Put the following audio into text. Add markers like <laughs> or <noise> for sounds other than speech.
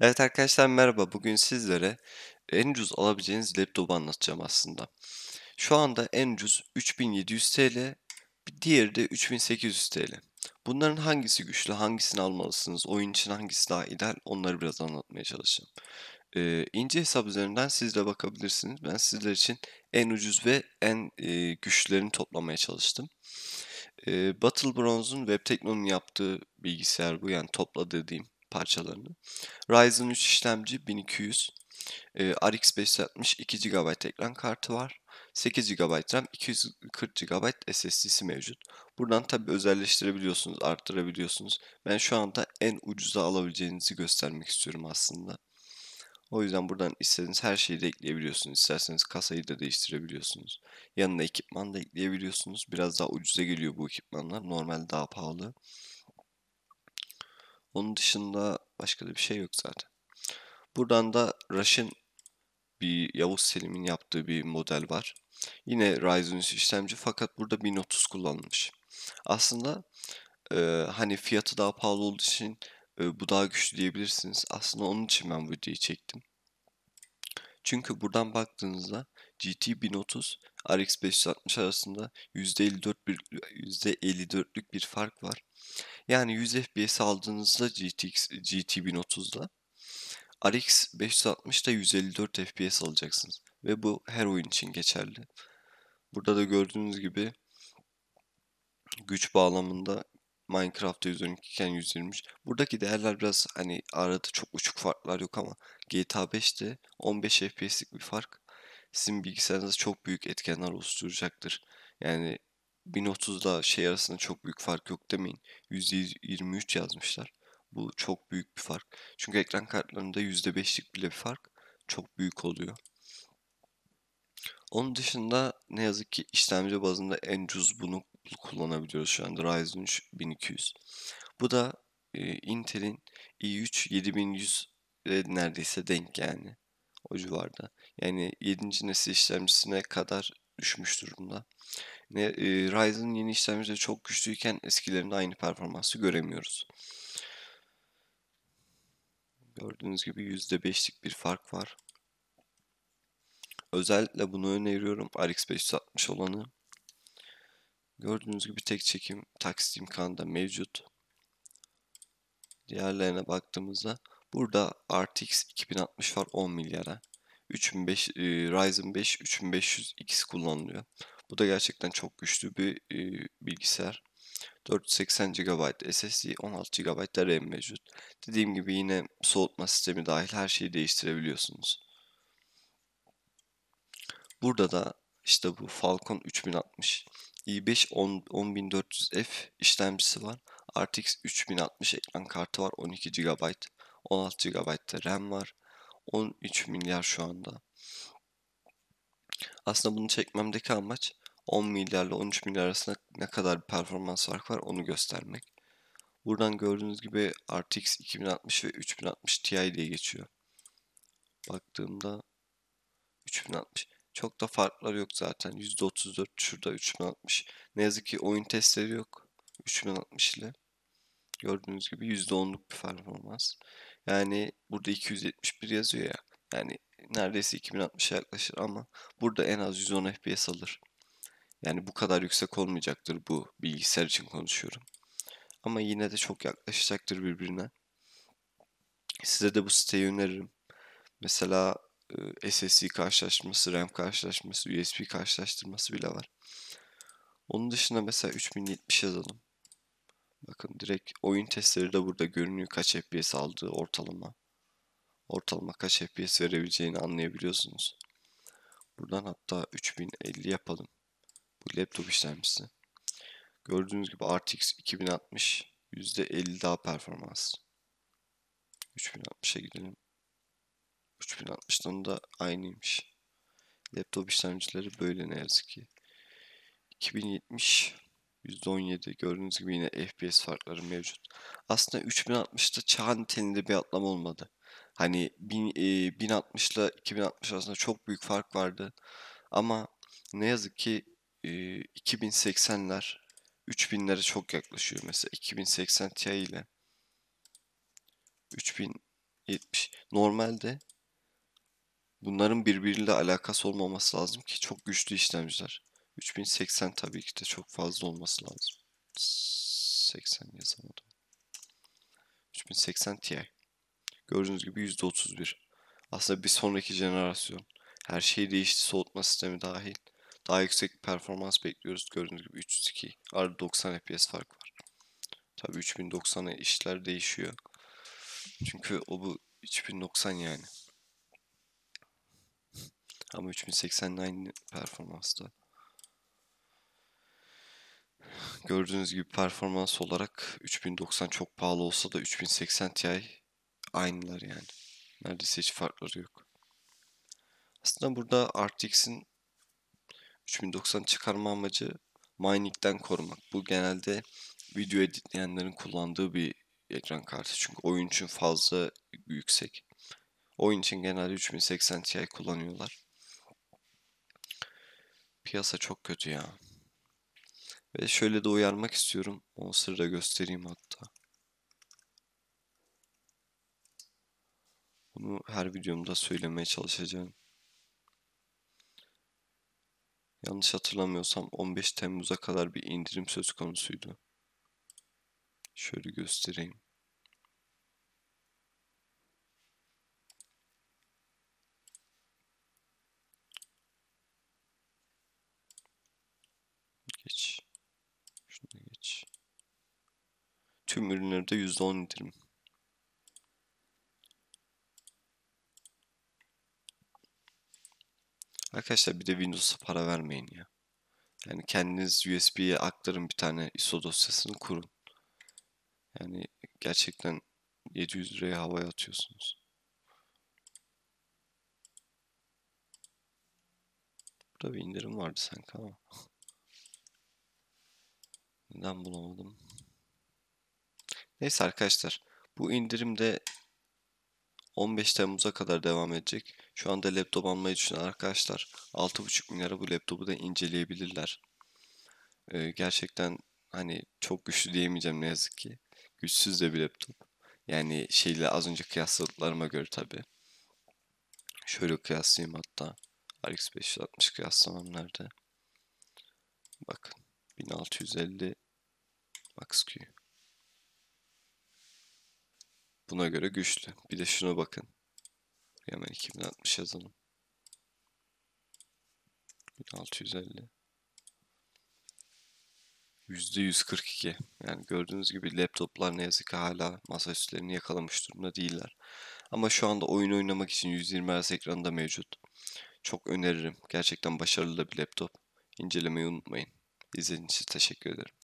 Evet arkadaşlar merhaba. Bugün sizlere en ucuz alabileceğiniz laptopu anlatacağım aslında. Şu anda en ucuz 3700 TL, diğeri de 3800 TL. Bunların hangisi güçlü, hangisini almalısınız, oyun için hangisi daha ideal onları biraz anlatmaya çalışacağım. Ee, ince hesap üzerinden siz de bakabilirsiniz. Ben sizler için en ucuz ve en e, güçlülerini toplamaya çalıştım. E, Battle Bronze'un Web Tekno'nun yaptığı bilgisayar bu yani topla dediğim parçalarını. Ryzen 3 işlemci 1200. E, RX 560 2 GB ekran kartı var. 8 GB RAM, 240 GB SSD'si mevcut. Buradan tabi özelleştirebiliyorsunuz, arttırabiliyorsunuz. Ben şu anda en ucuza alabileceğinizi göstermek istiyorum aslında. O yüzden buradan istediğiniz her şeyi de ekleyebiliyorsunuz. İsterseniz kasayı da değiştirebiliyorsunuz. Yanına ekipman da ekleyebiliyorsunuz. Biraz daha ucuza geliyor bu ekipmanlar. Normal daha pahalı. Onun dışında başka da bir şey yok zaten. Buradan da Rush'ın bir Yavuz Selim'in yaptığı bir model var. Yine Ryzen işlemci fakat burada 1030 kullanılmış. Aslında e, hani fiyatı daha pahalı olduğu için e, bu daha güçlü diyebilirsiniz. Aslında onun için ben bu videoyu çektim. Çünkü buradan baktığınızda GT 1030 RX 560 arasında %54 bir %54'lük bir fark var. Yani 100 FPS aldığınızda GTX, GT 1030'da RX 560'da 154 FPS alacaksınız. Ve bu her oyun için geçerli. Burada da gördüğünüz gibi güç bağlamında Minecraft'ta 112 iken 123. Buradaki değerler biraz hani arada çok uçuk farklar yok ama GTA 5'te 15 FPS'lik bir fark sizin bilgisayarınızda çok büyük etkenler oluşturacaktır. Yani 1030'da şey arasında çok büyük fark yok demeyin. %23 yazmışlar. Bu çok büyük bir fark. Çünkü ekran kartlarında %5'lik bile bir fark çok büyük oluyor. Onun dışında ne yazık ki işlemci bazında en ucuz bunu kullanabiliyoruz şu anda Ryzen 3 1200. Bu da e, Intel'in i3 7100 neredeyse denk yani o civarda. Yani 7. nesil işlemcisine kadar düşmüş durumda. Yine e, Ryzen yeni işlemcide çok güçlüyken eskilerinde aynı performansı göremiyoruz. Gördüğünüz gibi %5'lik bir fark var. Özellikle bunu öneriyorum RX 560 olanı. Gördüğünüz gibi tek çekim taksit imkanı da mevcut. Diğerlerine baktığımızda burada RTX 2060 var 10 milyara. 3005 e, Ryzen 5 3500X kullanılıyor. Bu da gerçekten çok güçlü bir e, bilgisayar. 480 GB SSD, 16 GB da RAM mevcut. Dediğim gibi yine soğutma sistemi dahil her şeyi değiştirebiliyorsunuz. Burada da işte bu Falcon 3060 i5 10400F işlemcisi var. RTX 3060 ekran kartı var. 12 GB, 16 GB da RAM var. 13 milyar şu anda. Aslında bunu çekmemdeki amaç 10 milyarla 13 milyar arasında ne kadar bir performans fark var onu göstermek. Buradan gördüğünüz gibi RTX 2060 ve 3060 Ti diye geçiyor. Baktığımda 3060. Çok da farklar yok zaten. %34 şurada 3060. Ne yazık ki oyun testleri yok. 3060 ile. Gördüğünüz gibi %10'luk bir performans. Yani burada 271 yazıyor ya. Yani neredeyse 2060'a yaklaşır ama burada en az 110 FPS alır. Yani bu kadar yüksek olmayacaktır bu bilgisayar için konuşuyorum. Ama yine de çok yaklaşacaktır birbirine. Size de bu siteyi öneririm. Mesela SSD karşılaştırması, RAM karşılaştırması, USB karşılaştırması bile var. Onun dışında mesela 3070 yazalım. Bakın direkt oyun testleri de burada görünüyor kaç FPS aldığı ortalama. Ortalama kaç FPS verebileceğini anlayabiliyorsunuz. Buradan hatta 3050 yapalım. Bu laptop işlemcisi. Gördüğünüz gibi RTX 2060 %50 daha performans. 3060'a gidelim. 3060'dan da aynıymış. Laptop işlemcileri böyle ne yazık ki. 2070 %17 gördüğünüz gibi yine FPS farkları mevcut. Aslında 3060'da çağ niteliğinde bir atlama olmadı. Hani 1000, 1060 ile 2060 arasında çok büyük fark vardı. Ama ne yazık ki e, 2080'ler 3000'lere çok yaklaşıyor. Mesela 2080 Ti ile 3070 normalde bunların birbiriyle alakası olmaması lazım ki çok güçlü işlemciler. 3080 tabii ki de çok fazla olması lazım. 80 yazamadım. 3080 Ti. Gördüğünüz gibi %31. Aslında bir sonraki jenerasyon. Her şey değişti soğutma sistemi dahil. Daha yüksek performans bekliyoruz. Gördüğünüz gibi 302. Arada 90 FPS fark var. Tabii 3090'a işler değişiyor. Çünkü o bu 3090 yani. Ama 3080 aynı performansta. Gördüğünüz gibi performans olarak 3090 çok pahalı olsa da 3080 Ti aynılar yani. Neredeyse hiç farkları yok. Aslında burada RTX'in 3090 çıkarma amacı mining'den korumak. Bu genelde video editleyenlerin kullandığı bir ekran kartı. Çünkü oyun için fazla yüksek. Oyun için genelde 3080 Ti kullanıyorlar. Piyasa çok kötü ya. Ve şöyle de uyarmak istiyorum. Monster'ı da göstereyim hatta. Bunu her videomda söylemeye çalışacağım. Yanlış hatırlamıyorsam 15 Temmuz'a kadar bir indirim söz konusuydu. Şöyle göstereyim. Tüm ürünlerde %10 indirim. Arkadaşlar bir de Windows'a para vermeyin ya. Yani kendiniz USB'ye aktarın bir tane ISO dosyasını kurun. Yani gerçekten 700 liraya havaya atıyorsunuz. Burada bir indirim vardı sanki ama. <laughs> Neden bulamadım? Neyse arkadaşlar bu indirim de 15 Temmuz'a kadar devam edecek. Şu anda laptop almayı düşünen arkadaşlar 6.5 milyara bu laptopu da inceleyebilirler. Ee, gerçekten hani çok güçlü diyemeyeceğim ne yazık ki. Güçsüz de bir laptop. Yani şeyle az önce kıyasladıklarıma göre tabi. Şöyle kıyaslayayım hatta. RX 560 kıyaslamam nerede? Bakın 1650 Max Q. Buna göre güçlü. Bir de şuna bakın. Hemen 2060 yazalım. 1650. %142. Yani gördüğünüz gibi laptoplar ne yazık ki hala masaüstlerini yakalamış durumda değiller. Ama şu anda oyun oynamak için 120 Hz da mevcut. Çok öneririm. Gerçekten başarılı bir laptop. İncelemeyi unutmayın. İzlediğiniz için teşekkür ederim.